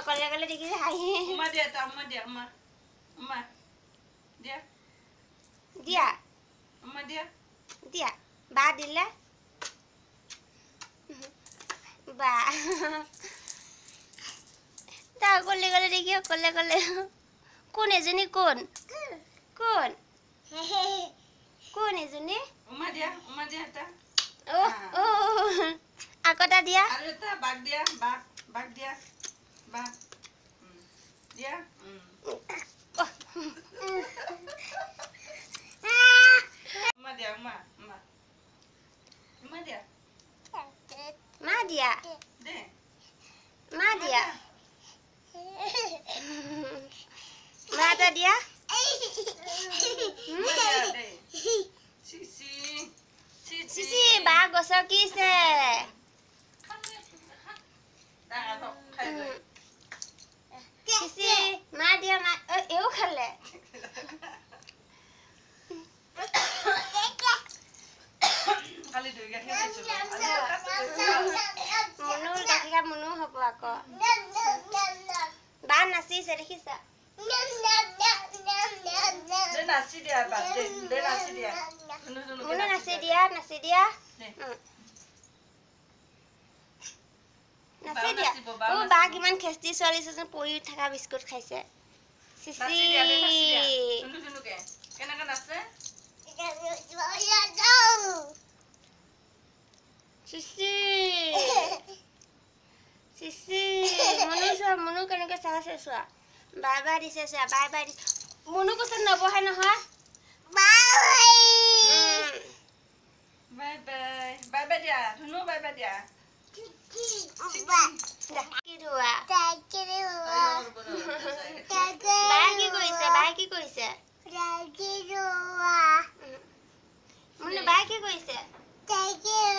অকলে অকলে দেখি যে হাঁহি উমা দিয়া তা উমা দিয়া উমা উমা দিয়া দিয়া উমা দিয়া দিয়া বা দিলে বা তা অকলে অকলে দেখি অকলে অকলে কোন এজনী কোন কোন কোন এজনী উমা দিয়া উমা দিয়া তা আকৌ এটা দিয়া আৰু এটা বাঘ দিয়া বাঘ বাঘ দিয়া Ba. Mm. Yeah. Mm. Madia, ma, ma. Madia. Madia. De. Madia. dia? Madia, de. Sisi. Sisi. bagus, oke, kok kayak মুনুৰ গাখীৰ মুনু হ'ব আকৌ বা নাচিছে দেখিছা মুনু নাচি দিয়া নাচি দিয়া বা কিমান খেচটি ছোৱালী চোৱা পৰি থকা বিস্কুট খাইছে চিচি কেনেকে নাচে Sisi. Sisi, Munu suwa, Munu kenapa salah sesuwa? Bye bye di sesuwa, bye bye di. Munu kok sana buah nak ha? Bye bye. Bye bye. Bye bye dia. Munu bye bye dia. Thank you.